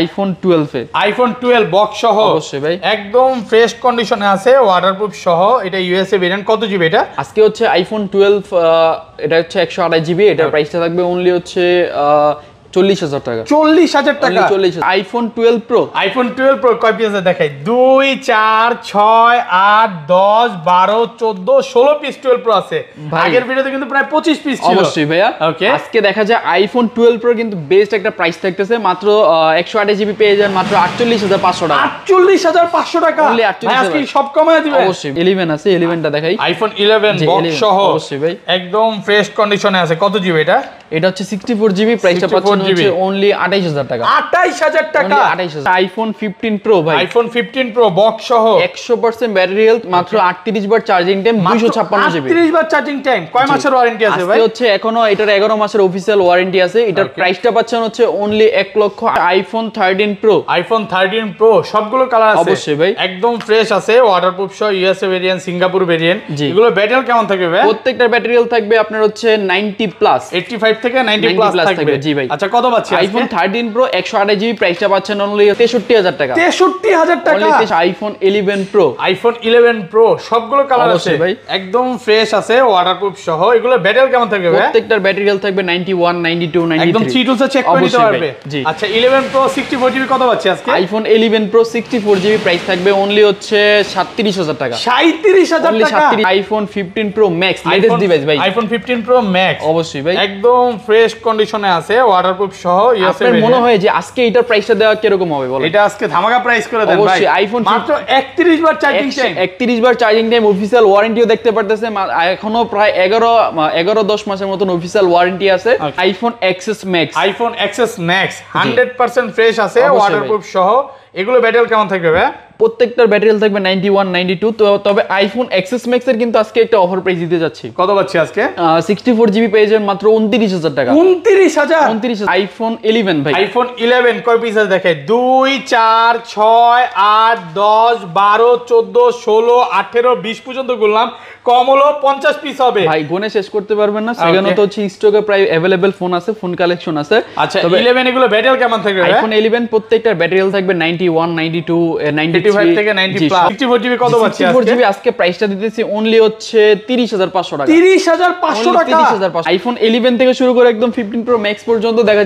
IPhone টুয়েলভে iPhone twelve box সহ অবশ্যই ভাই একদম ফ্রেশ কন্ডিশনে আছে ওয়াটারপ্রুফ সহ এটা ইউএসএ ভেরিয়েন্ট কত জিবি এটা আজকে হচ্ছে আইফোন টুয়েলভ এটা হচ্ছে একশো আড়াই জিবি এটার প্রাইসটা আচ্ছা। থাকবে অনলি হচ্ছে চল্লিশ হাজার টাকা চল্লিশ হাজার টাকা চল্লিশ আইফোন টুয়েলভ আইফোন দেখাই দুই চার ছয় আট দশ বারো চোদ্দ পিস পঁচিশ পিস ভাইয়া আইফোন টুয়েলভ প্রো কিন্তু বেস্ট একটা প্রাইস থাকতেছে মাত্র একশো পেয়ে যান মাত্র আটচল্লিশ হাজার পাঁচশো টাকা হাজার পাঁচশো টাকা সব কমায় অবশ্যই আছে দেখাই আইফোন ইলেভেন সহ অবশ্যই ভাই একদম কন্ডিশনে আছে কত জিবি এটা এটা হচ্ছে 64 জিবি প্রাইসটা পাচ্ছেন হচ্ছে only 28000 টাকা 28000 টাকা 28000 আইফোন 15 প্রো ভাই আইফোন 15 প্রো বক্স সহ 100% ব্যাটারি হেলথ মাত্র 38 বার চার্জিং টাইম 256 জিবি 38 বার চার্জিং টাইম কয় মাসের ওয়ারেন্টি আছে ভাই আছে হচ্ছে এখনো এটার 11 মাসের অফিশিয়াল ওয়ারেন্টি আছে এটার প্রাইসটা পাচ্ছেন হচ্ছে only 1 লক্ষ আইফোন 13 প্রো আইফোন 13 প্রো সবগুলো কালার আছে অবশ্যই ভাই একদম ফ্রেশ আছে ওয়াটারপ্রুফ সহ ইউএসএ ভেরিয়েন্ট সিঙ্গাপুর ভেরিয়েন্ট এগুলো ব্যাটারি কেমন থাকবে ভাই প্রত্যেকটা ব্যাটারি হেলথ থাকবে আপনার হচ্ছে 90 প্লাস 85 থেকে 90 আইফোন 13 প্রো 128 জিবি টাকা আইফোন 11 জি আচ্ছা প্রাইস থাকবে অনলি হচ্ছে 37000 টাকা 37000 আইফোন 15 প্রো ম্যাক্স লেটেস্ট ভাই আইফোন 15 প্রো ম্যাক্স অবশ্যই ভাই একদম একদম ফ্রেশ কন্ডিশনে আছে ওয়াটারপ্রুফ সহ আপনার মনে হয় যে আজকে এটার প্রাইসটা দেওয়া কিরকম হবে বলেন এটা আজকে ধামাকা প্রাইস করে দেন ভাই আইফোন মাত্র 31 বার চার্জিং টাইম 31 বার চার্জিং টাইম অফিশিয়াল ওয়ারেন্টিও দেখতে পারতেছে এখনো প্রায় 11 11 10 মাসের মতন অফিশিয়াল ওয়ারেন্টি আছে iPhone XS max iPhone XS max 100% fresh আছে ওয়াটারপ্রুফ সহ এগুলো ব্যাটারি কেমন থাকবে ভাই প্রত্যেকটার ব্যাটারি থাকবে নাইনটি ওয়ান তবে আইফোন এক্সেস এর কিন্তু আজকে একটা অফার প্রাইস দিতে যাচ্ছি কত পাচ্ছি আজকে সিক্সটি জিবি পেয়ে যাবেন মাত্র উনত্রিশ হাজার টাকা উনত্রিশ হাজার আইফোন ইলেভেন ভাই আইফোন ইলেভেন কয় পিস আছে দেখে দুই চার ছয় আট দশ বারো চোদ্দ ষোলো আঠেরো বিশ পর্যন্ত গুনলাম কম হলো পঞ্চাশ পিস হবে ভাই গুনে শেষ করতে পারবেন না সেখানে তো হচ্ছে স্টকে প্রায় অ্যাভেলেবেল ফোন আছে ফোন কালেকশন আছে আচ্ছা ইলেভেন এগুলো ব্যাটারি কেমন থাকবে আইফোন ইলেভেন প্রত্যেকটার ব্যাটারি থাকবে ninety one ninety two ninety দেখা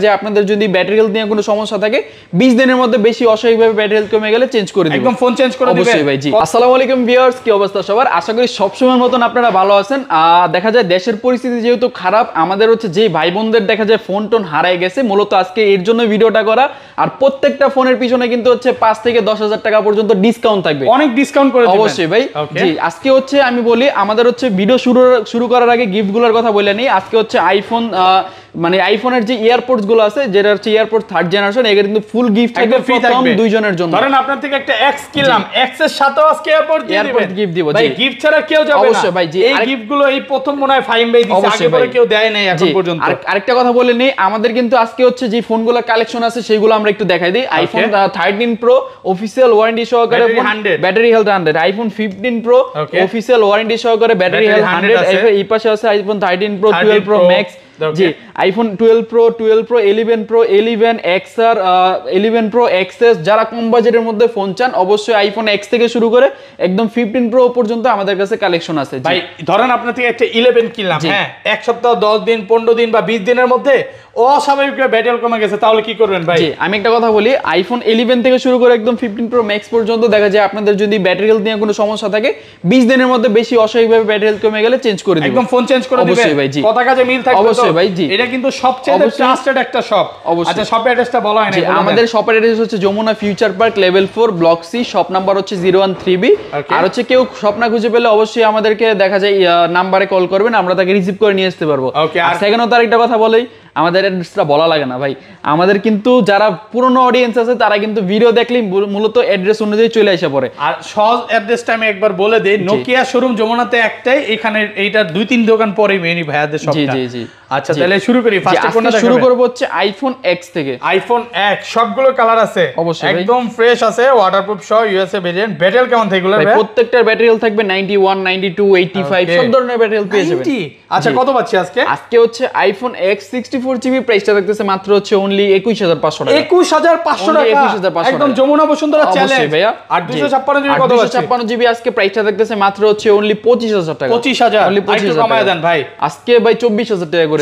যায় আপনাদের যদি ব্যাটারি হেলথ নিয়ে কোনো সমস্যা থাকে দিনের মধ্যে বেশি ব্যাটারি হেলথ কমে গেলে চেঞ্জ করে একদম ফোন চেঞ্জ কি অবস্থা সবার আশা করি সবসময়ের মতন আপনারা ভালো আছেন দেখা যায় দেশের পরিস্থিতি যেহেতু খারাপ আমাদের হচ্ছে যেই ভাই বোনদের দেখা যায় ফোন টোন হারায় গেছে মূলত আজকে এর জন্য ভিডিওটা করা আর প্রত্যেকটা ফোনের পিছনে কিন্তু হচ্ছে 5 থেকে 10000 টাকা পর্যন্ত মতো ডিসকাউন্ট থাকবে অনেক ডিসকাউন্ট করে অবশ্যই ভাই জি আজকে হচ্ছে আমি বলি আমাদের হচ্ছে ভিডিও শুরু শুরু করার আগে গিফটগুলোর কথা বলে নিই আজকে হচ্ছে আইফোন আহ মানে আইফোনের যে এয়ারপোর্টস গুলো আছে যেটা হচ্ছে এয়ারপোর্ট থার্ড জেনারেশন এগুলো কিন্তু ফুল গিফট থাকবে প্রথম থাকবে দুইজনের জন্য ধরেন আপনার থেকে একটা এক্স কিনলাম এক্স এর সাথে আজকে এয়ারপোর্ট দিয়ে এয়ারপোর্ট গিফট দিব ভাই গিফট ছাড়া কেউ যাবে না অবশ্যই ভাই এই গিফট গুলো এই প্রথম মনে হয় ফাইম ভাই দিছে আগে পরে কেউ দেয় নাই এখন পর্যন্ত আরেকটা কথা বলে নেই আমাদের কিন্তু আজকে হচ্ছে যে ফোনগুলো কালেকশন আছে সেগুলো আমরা একটু দেখাই দিই আইফোন 13 প্রো অফিসিয়াল ওয়ারেন্টি সহকারে battery health 100 iPhone 15 pro official warranty সহকারে ব্যাটারি হেলথ 100 এই পাশে আছে আইফোন 13 প্রো 12 প্রো ম্যাক্স জি iPhone twelve pro twelve pro eleven pro eleven X R eleven pro XS যারা কম বাজেটের মধ্যে ফোন চান অবশ্যই আইফোন এক্স থেকে শুরু করে একদম ফিফটিন প্রো পর্যন্ত আমাদের কাছে কালেকশন আছে ভাই ধরেন আপনার থেকে একটা ইলেভেন কিনলাম হ্যাঁ এক সপ্তাহ দশ দিন পনেরো দিন বা বিশ দিনের মধ্যে অস্বাভাবিক কথা বলি আইফোন থেকে শুরু করে ফিফটিন প্রো পর্যন্ত দেখা যায় আপনাদের যদি ব্যাটারি কোনো সমস্যা থাকে বিশ দিনের মধ্যে বেশি অস্বাভাবিকভাবে ব্যাটারি কমে গেলে চেঞ্জ করে একদম ফোন চেঞ্জ করে ভাই মিল অবশ্যই ভাই এটা কিন্তু সবচেয়ে ট্রাস্টেড একটা শপ আচ্ছা শপের অ্যাড্রেসটা বলা হয়নি আমাদের শপের অ্যাড্রেস হচ্ছে Jamuna future park level 4 block C shop number হচ্ছে 013B আর হচ্ছে কেউ শপ খুঁজে পেলে অবশ্যই আমাদেরকে দেখা যায় নাম্বারে কল করবেন আমরা তাকে রিসিভ করে নিয়ে আসতে পারবো আর সেখানেও তার একটা কথা বলেই আমাদের অ্যাড্রেসটা বলা লাগে না ভাই আমাদের কিন্তু যারা পুরনো অডিয়েন্স আছে তারা কিন্তু ভিডিও দেখলেই মূলত অ্যাড্রেস অনুযায়ী চলে আসে পরে আর সহজ অ্যাড্রেসটা আমি একবার বলে দিই নোকিয়া শোরুম যমুনাতে একটাই এখানে এইটা দুই তিন দোকান পরে মেনি ভাইয়াদের সব জি জি জি আচ্ছা তাহলে শুরু করি শুরু করব হচ্ছে আইফোন এক্স থেকে আইফোন এক্স সবগুলো কালার আছে অবশ্যই একদম ফ্রেশ আছে ওয়াটারপ্রুফ সহ ইউএসএ ভেরিয়েন্ট ব্যাটারি কেমন ব্যাটারি থাকবে 91 92 85 আচ্ছা কত পাচ্ছি আজকে আজকে হচ্ছে আইফোন এক্স 64 জিবি প্রাইসটা থাকতেছে মাত্র হচ্ছে অনলি 21500 টাকা 21500 টাকা 21500 একদম যমুনা বসুন্ধরা চ্যালেঞ্জ ভাইয়া 256 জিবি কত 256 জিবি আজকে প্রাইসটা থাকতেছে মাত্র হচ্ছে অনলি 25000 টাকা 25000 অনলি 25000 কমায় দেন ভাই আজকে ভাই 24000 টাকা করে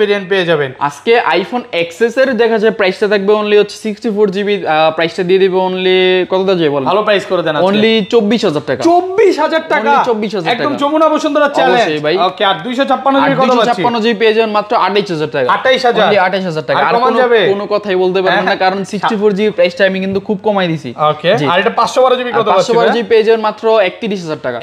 ভেরিয়েন্ট পেয়ে যাবেন আজকে আইফোন এক্সএস এর দেখা যায় প্রাইসটা থাকবে অনলি হচ্ছে ফোর জিবি প্রাইসটা দিয়ে দিবে অনলি কত দা যাবে ভালো প্রাইস করে দেন অনলি হাজার টাকা হাজার টাকা 24000 একদম যমুনা বসুন্ধরা চ্যালেঞ্জ ভাই ওকে আর জিবি কত জিবি পেয়ে যাবেন মাত্র টাকা অনলি টাকা আর কোনো কোনো কথাই বলতে পারবেন না হ্যাঁ। কারণ জিবি আমি কিন্তু খুব কমাই দিছি ওকে আর এটা 512 জিবি কত জিবি পেয়ে যাবেন মাত্র 31000 টাকা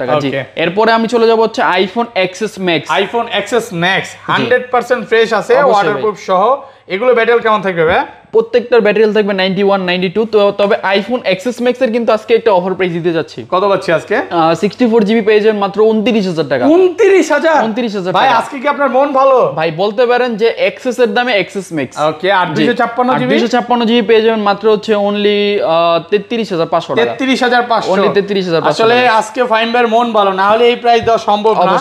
টাকা জি এরপরে আমি চলে যাবো হচ্ছে iPhone XS max iPhone XS max hundred percent fresh আছে ওয়াটারপ্রুফ সহ এগুলো ব্যাটেল কেমন থাকবে ভাই প্রত্যেকটার ব্যাটারি থাকবে তবে আইফোন এক্সেস এর কিন্তু আজকে একটা অফার প্রাইস দিতে যাচ্ছি কত পাচ্ছি আজকে জিবি মাত্র উনত্রিশ হাজার টাকা উনত্রিশ হাজার ভাই আজকে কি আপনার মন ভালো ভাই বলতে পারেন যে এক্সেস এর দামে এক্সেস ম্যাক্স ওকে আর জিবি জিবি মাত্র হচ্ছে অনলি তেত্রিশ হাজার পাঁচশো তেত্রিশ হাজার অনলি তেত্রিশ হাজার আসলে আজকে ফাইন মন ভালো না হলে এই প্রাইস দেওয়া সম্ভব না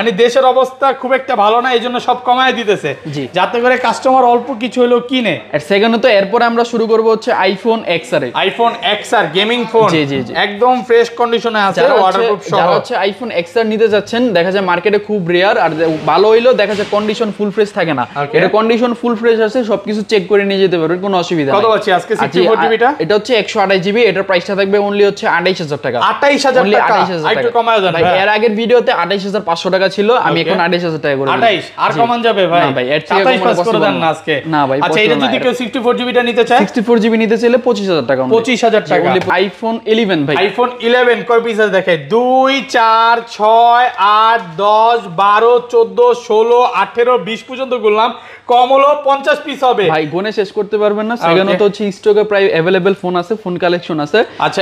মানে দেশের অবস্থা খুব একটা ভালো না এই জন্য সব কমায় দিতেছে যাতে করে কাস্টমার অল্প কিছু হলেও কিনে সেকেন্ড তো এরপরে আমরা শুরু করব হচ্ছে iPhone X R iPhone X R gaming phone জি জি একদম ফ্রেশ কন্ডিশনে আছে ওয়াটারপ্রুফ সহ যারা হচ্ছে আইফোন এক্স আর নিতে যাচ্ছেন দেখা যায় মার্কেটে খুব রেয়ার আর ভালো হইলো দেখা যায় কন্ডিশন ফুল ফ্রেশ থাকে না এটা কন্ডিশন ফুল ফ্রেশ আছে সবকিছু চেক করে নিয়ে যেতে পারবেন কোনো অসুবিধা কত আছে আজকে 64 জিবিটা এটা হচ্ছে 128 জিবি এটার প্রাইসটা থাকবে অনলি হচ্ছে 28000 টাকা 28000 টাকা 28000 টাকা কমায় দেন ভাই হ্যাঁ। এর আগের ভিডিওতে 28500 টাকা ছিল আমি এখন 28000 টাকা করে 28 আর কমান যাবে ভাই না ভাই এর থেকে কমানো পসিবল না আজকে না ভাই আচ্ছা এটা যদি কেউ 64 ফোর জিবিটা নিতে নিতে চাইলে টাকা টাকা আইফোন ভাই আইফোন কয় পিস আছে পর্যন্ত গুনলাম কম হলো পিস হবে ভাই গুনে শেষ করতে পারবেন না হচ্ছে স্টকে প্রায় ফোন আছে ফোন কালেকশন আছে আচ্ছা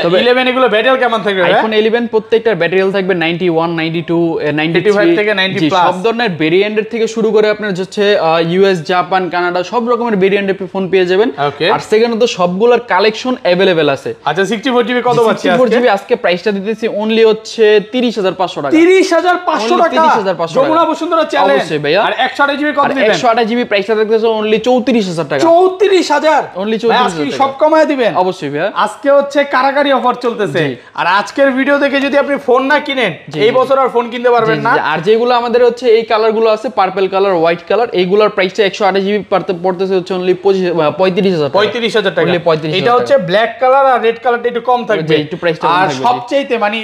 এগুলো ব্যাটারি কেমন থাকবে আইফোন প্রত্যেকটার ব্যাটারি থাকবে ninety one ninety two ninety থেকে নাইনটি সব ধরনের ভেরিয়েন্টের থেকে শুরু করে আপনার হচ্ছে ইউএস জাপান কানাডা সব রকমের ভেরিয়েন্টের ফোন পেয়ে যাবেন যাবেন আর সেখানে তো সবগুলোর কালেকশন অ্যাভেলেবেল আছে আচ্ছা 64 জিবি কত পাচ্ছি 64 জিবি আজকে প্রাইসটা দিতেছি অনলি হচ্ছে 30500 টাকা 30500 টাকা 30500 যমুনা বসুন্ধরা চ্যালেঞ্জ অবশ্যই ভাইয়া আর 128 জিবি কত দিবেন 128 জিবি প্রাইসটা দেখতেছো অনলি 34000 টাকা 34000 অনলি 34000 সব কমায় দিবেন অবশ্যই ভাই আজকে হচ্ছে কারাকারি অফার চলতেছে আর আজকের ভিডিও দেখে যদি আপনি ফোন না কিনেন এই বছর আর ফোন কিনতে পারবেন না আর যেগুলো আমাদের হচ্ছে এই কালারগুলো আছে পার্পল কালার হোয়াইট কালার এইগুলোর প্রাইসটা 128 জিবি পড়তেছে হচ্ছে অনলি 25 কালার মানে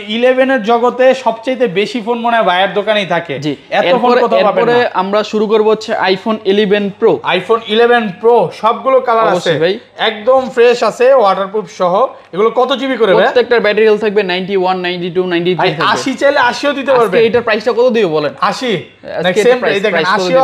আমরা শুরু করবো হচ্ছে iPhone eleven pro iPhone eleven pro সবগুলো কালার আছে ভাই একদম ফ্রেশ আছে ওয়াটারপ্রুফ সহ এগুলো কত জিবি করে একটা ব্যাটারি হেল থাকবে আশি 92 চাইলে 80ও দিতে পারবে এটার প্রাইসটা কত দিবে বলেন আশি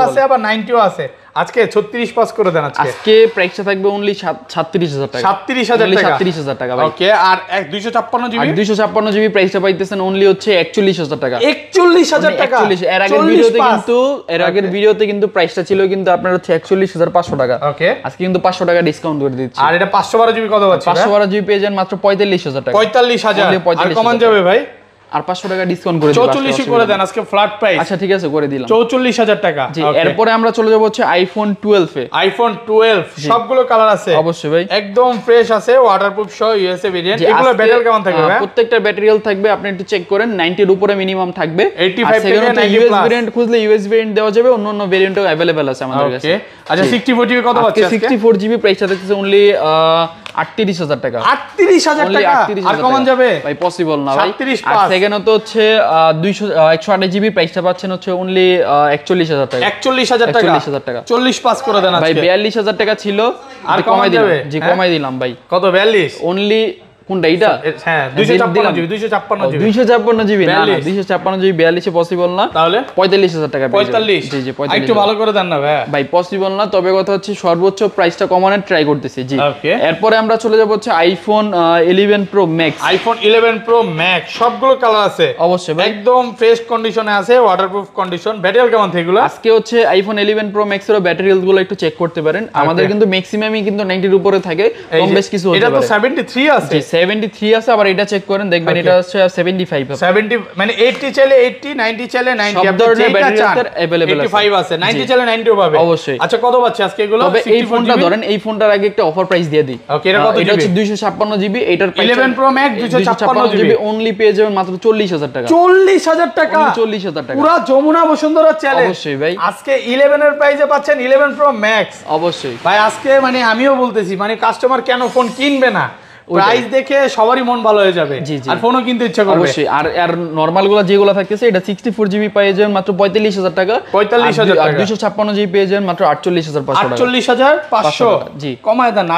আছে আবার 90ও আছে আজকে 36 পাস করে দেন আজকে আজকে প্রাইসটা থাকবে অনলি 37000 টাকা 37000 টাকা 37000 টাকা ভাই ওকে আর 256 জিবি 256 জিবি প্রাইসটা পাইতেছেন অনলি হচ্ছে 41000 টাকা 41000 টাকা 41 এর আগের ভিডিওতে কিন্তু এর আগের ভিডিওতে কিন্তু প্রাইসটা ছিল কিন্তু আপনার হচ্ছে 41500 টাকা ওকে আজকে কিন্তু 500 টাকা ডিসকাউন্ট করে দিচ্ছি আর এটা 512 জিবি কত আছে 512 জিবি পেয়ে যান মাত্র 45000 টাকা 45000 আর কমান যাবে ভাই আর পাঁচশো টাকা ডিসকাউন্ট করে চৌচল্লিশ করে দেন আজকে ফ্ল্যাট প্রাইস আচ্ছা ঠিক আছে করে দিলাম হাজার টাকা এরপরে আমরা চলে যাবো হচ্ছে আইফোন 12 এ আইফোন 12 সবগুলো কালার আছে অবশ্যই ভাই একদম ফ্রেশ আছে ওয়াটারপ্রুফ সহ ইউএসএ ভেরিয়েন্ট এগুলো ব্যাটারি কেমন থাকবে প্রত্যেকটা ব্যাটারিয়াল থাকবে আপনি একটু চেক করেন 90 এর উপরে মিনিমাম থাকবে 85 থেকে 90 ইউএস ভেরিয়েন্ট খুঁজলে ইউএস ভেরিয়েন্ট দেওয়া যাবে অন্য অন্য ভেরিয়েন্টও অ্যাভেলেবেল আছে আমাদের কাছে আচ্ছা 64 জিবি কত আছে আজকে 64 জিবি প্রাইস আছে অনলি আটত্রিশ টাকা আটত্রিশ টাকা আর কমন যাবে ভাই পসিবল না ভাই আর সেখানে তো হচ্ছে দুইশো একশো আঠাশ জিবি প্রাইসটা পাচ্ছেন হচ্ছে অনলি একচল্লিশ হাজার টাকা একচল্লিশ হাজার টাকা একচল্লিশ হাজার টাকা চল্লিশ পাস করে দেন ভাই বিয়াল্লিশ হাজার টাকা ছিল আর কমাই দিলাম জি হ্যাঁ? কমাই দিলাম ভাই কত বিয়াল্লিশ অনলি কোনটা এটা হ্যাঁ 256 হ্যাঁ, জিবি 256 জিবি 256 জিবি 42 পসিবল না তাহলে 45000 টাকা একটু ভালো করে দেন না তবে কথা হচ্ছে সর্বোচ্চ প্রাইসটা ট্রাই করতেছি জি 11 সবগুলো কালার আছে অবশ্যই একদম ফ্রেশ কন্ডিশনে আছে ওয়াটারপ্রুফ কন্ডিশন ব্যাটারি কেমন থেগুলো আজকে হচ্ছে আইফোন 11 প্রো ম্যাক্স এর ব্যাটারি গুলো একটু চেক করতে পারেন আমাদের কিন্তু ম্যাক্সিমামই কিন্তু 90 এর উপরে থাকে কম বেশ কিছু হতে পারে এটা তো 73 আছে 73 আছে আবার এটা চেক করেন দেখবেন এটা হচ্ছে 75 70 মানে 80 80 90 90 যেটা চান अवेलेबल আছে 85 আছে 90 90 পাবে অবশ্যই আচ্ছা কত পাচ্ছে আজকে এগুলো তবে এই ফোনটা ধরেন এই ফোনটার আগে একটা অফার প্রাইস দিয়ে দিই ওকে এটা কত এটা হচ্ছে 256 জিবি এটার প্রাইস 11 প্রো 256 জিবি অনলি পেয়ে যাবেন মাত্র 40000 টাকা 40000 টাকা 40000 টাকা পুরো যমুনা বসুন্ধরা চ্যালেঞ্জ অবশ্যই ভাই আজকে 11 এর প্রাইসে পাচ্ছেন 11 প্রো ম্যাক্স অবশ্যই ভাই আজকে মানে আমিও বলতেছি মানে কাস্টমার কেন ফোন কিনবে না প্রাইস দেখে সবারই মন ভালো হয়ে যাবে আর ফোনও কিনতে ইচ্ছা করবে অবশ্যই আর আর নরমাল গুলো যেগুলো থাকতেছে এটা 64 জিবি পেয়ে মাত্র 45000 টাকা 45000 টাকা 256 জিবি পেয়ে মাত্র 48500 টাকা 48500 জি কমায় দেন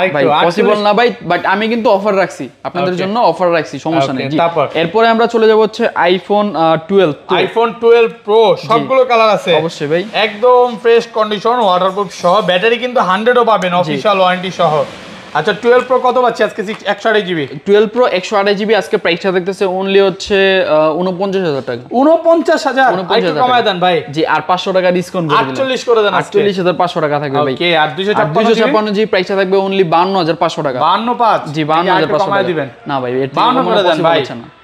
পসিবল না ভাই বাট আমি কিন্তু অফার রাখছি আপনাদের জন্য অফার রাখছি সমস্যা নেই এরপরে আমরা চলে যাব হচ্ছে আইফোন 12 আইফোন 12 প্রো সবগুলো কালার আছে অবশ্যই ভাই একদম ফ্রেশ কন্ডিশন ওয়াটারপ্রুফ সহ ব্যাটারি কিন্তু 100 ও পাবেন অফিশিয়াল ওয়ারেন্টি সহ আচ্ছা 12 প্রো কত পাচ্ছে আজকে 128 জিবি 12 প্রো 128 জিবি আজকে প্রাইসটা দেখতেছে অনলি হচ্ছে 49000 টাকা 49000 একটু কমায় দেন ভাই জি আর 500 টাকা ডিসকাউন্ট করে দিন 48 করে দেন 48500 টাকা থাকবে ভাই ওকে আর 256 জিবি প্রাইসটা থাকবে অনলি 52500 টাকা জি 52500 কমায় দিবেন না ভাই এটা 52 করে দেন ভাই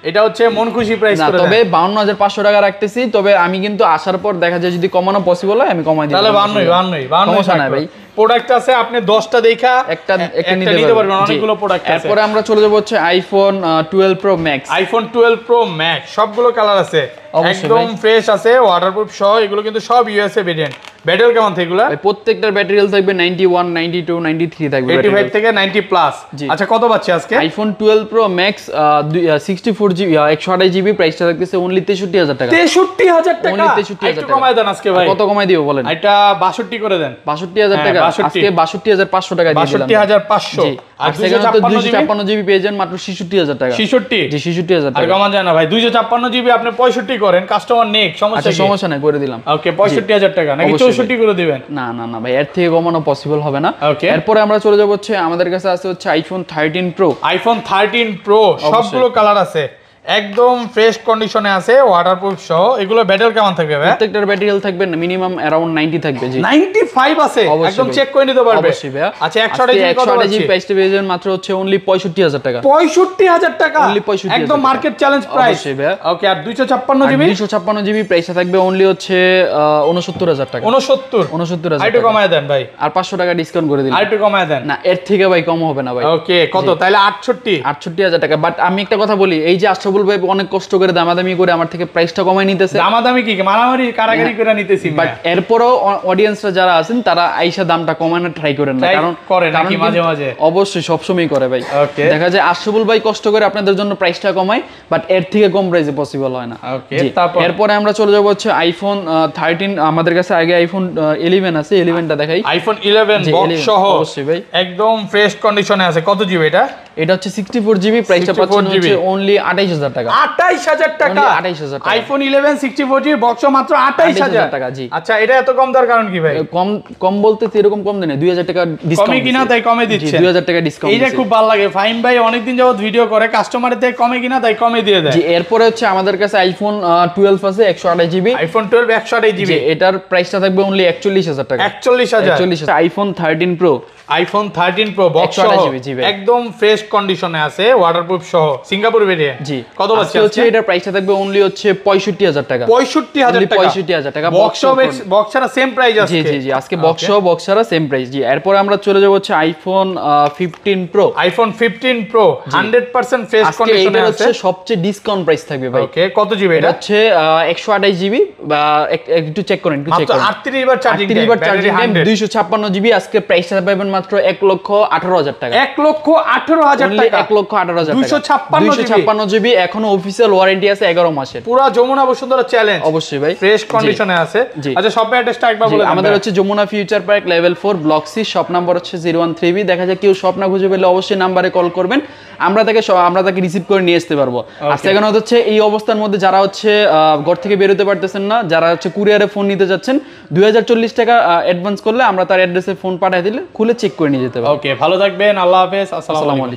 এটা হচ্ছে মন খুশি প্রাইস করে তবে 52500 টাকা রাখতেছি তবে আমি কিন্তু আসার পর দেখা যায় যদি কমানো পসিবল হয় আমি কমাই দিই তাহলে 52 52 52 সমস্যা নাই ভাই প্রোডাক্ট আছে আপনি 10টা দেখা একটা একটা নিতে পারবেন অনেকগুলো প্রোডাক্ট আছে আমরা চলে যাব হচ্ছে iPhone 12 pro max iPhone 12 pro max সবগুলো কালার আছে একদম ফ্রেশ আছে ওয়াটারপ্রুফ সহ এগুলো কিন্তু সব ইউএসএ ভেরিয়েন্ট ব্যাটারি কেমন থাকে থাকবে প্রত্যেকটার ব্যাটারি থাকবে 91 92 93 থাকবে 85 থেকে 90 প্লাস আচ্ছা কত পাচ্ছি আজকে iPhone 12 pro max 64GB 128GB প্রাইসটা থাকতেছে অনলি 63000 টাকা 63000 টাকা অনলি 63000 টাকা কত কমায় দেন আজকে ভাই কত কমায় দিও বলেন এটা 62 করে দেন 62000 হ্যাঁ, টাকা আজকে 62500 টাকা দিয়ে দিলাম 62500 জি জিবি আপনি করেন কাস্টমার সমস্যা আচ্ছা, সমস্যা নাই করে দিলাম ওকে পঁয়ষট্টি হাজার টাকা দিবেন না না না ভাই এর থেকে কমানো পসিবল হবে না এরপরে আমরা চলে যাবো আমাদের কাছে আছে হচ্ছে iPhone thirteen pro iPhone thirteen pro সবগুলো কালার আছে একদম ফ্রেশ কন্ডিশনে আছে ওয়াটারপ্রুফ সহ এগুলো ব্যাটারি কেমন থাকবে ভাই প্রত্যেকটার ব্যাটারি থাকবে মিনিমাম अराउंड 90 থাকবে জি 95 আছে একদম চেক করে নিতে পারবে অবশ্যই ভাই আচ্ছা 100 জি কত আছে 100 জি প্রাইসটা পেয়ে মাত্র হচ্ছে অনলি 65000 টাকা 65000 টাকা অনলি 65 একদম মার্কেট চ্যালেঞ্জ প্রাইস অবশ্যই ভাই ওকে আর 256 জিবি 256 জিবি প্রাইসে থাকবে অনলি হচ্ছে 69000 টাকা 69 69000 আইটু কমায় দেন ভাই আর 500 টাকা ডিসকাউন্ট করে দিন আইটু কমায় দেন না এর থেকে ভাই কম হবে না ভাই ওকে কত তাহলে 68 68000 টাকা বাট আমি একটা কথা বলি এই যে 68 সাইফুল ভাই অনেক কষ্ট করে দামাদামি করে আমার থেকে প্রাইসটা কমাই নিতেছে দামাদামি কি মারামারি কারাগারি করে নিতেছি বাট এরপরও অডিয়েন্সরা যারা আছেন তারা আইসা দামটা কমানোর ট্রাই করেন না কারণ করে নাকি মাঝে মাঝে অবশ্যই সবসময় করে ভাই দেখা যায় আশরাফুল ভাই কষ্ট করে আপনাদের জন্য প্রাইসটা কমায় বাট এর থেকে কম প্রাইসে পসিবল হয় না ওকে এরপরে আমরা চলে যাবো হচ্ছে আইফোন থার্টিন আমাদের কাছে আগে আইফোন ইলেভেন আছে ইলেভেনটা দেখাই আইফোন ইলেভেন সহ অবশ্যই ভাই একদম ফ্রেশ কন্ডিশনে আছে কত জিবি এটা এটা হচ্ছে সিক্সটি ফোর জিবি প্রাইসটা পাচ্ছেন হচ্ছে অনলি আঠাইশ আইফোন আচ্ছা, এরপরে হচ্ছে আমাদের কাছে আইফোন টুয়েলভ আছে একশো আঠাশ জিবি আইফোন টুয়েলভ একশো আঠাশ জিবি এটার প্রাইসটা থাকবে অনলি একচল্লিশ হাজার টাকা একচল্লিশ হাজার iPhone thirteen pro iPhone thirteen pro box একদম ফ্রেশ কন্ডিশনে আছে ওয়াটারপ্রুফ সহ সিঙ্গাপুর বেরিয়ে জি কত বাজছে হচ্ছে এটা প্রাইসটা থাকবে হচ্ছে 65000 টাকা 65000 টাকা 65000 টাকা সেম প্রাইস আছে জি জি জি আজকে সেম প্রাইস জি এরপর আমরা চলে যাব হচ্ছে iPhone 15 pro iPhone 15 pro 100% fresh কন্ডিশনে আছে হচ্ছে সবচেয়ে ডিসকাউন্ট প্রাইস থাকবে ভাই ওকে কত জিবি এটা হচ্ছে 128 জিবি বা একটু চেক করেন একটু চেক করেন 38 38 বার চার্জিং টাইম 256 জিবি আজকে প্রাইসটা পাবেন মাত্র 1 লক্ষ টাকা 1 লক্ষ টাকা 1 লক্ষ 256 জিবি এখনো অফিসিয়াল ওয়ারেন্টি আছে 11 মাসের পুরো যমুনা বসুন্ধরা চ্যালেঞ্জ অবশ্যই ভাই ফ্রেশ কন্ডিশনে আছে আচ্ছা সব অ্যাড্রেসটা একবার বলে আমাদের হচ্ছে Jamuna future park level 4 block C shop number হচ্ছে 013B দেখা যায় কেউ স্বপ্ন খুঁজে পেলে অবশ্যই নাম্বারে কল করবেন আমরা তাকে আমরা তাকে রিসিভ করে নিয়ে আসতে পারবো আর এখন হচ্ছে এই অবস্থার মধ্যে যারা হচ্ছে ঘর থেকে বেরোতে পারতেছেন না যারা হচ্ছে কুরিয়ারে ফোন নিতে যাচ্ছেন দুই টাকা অ্যাডভান্স করলে আমরা তার অ্যাড্রেসে ফোন পাঠিয়ে দিলে খুলে চেক করে নিয়ে যেতে পারবো ওকে ভালো থাকবেন আল্লাহ হাফেজ আসসালামু আলাইকুম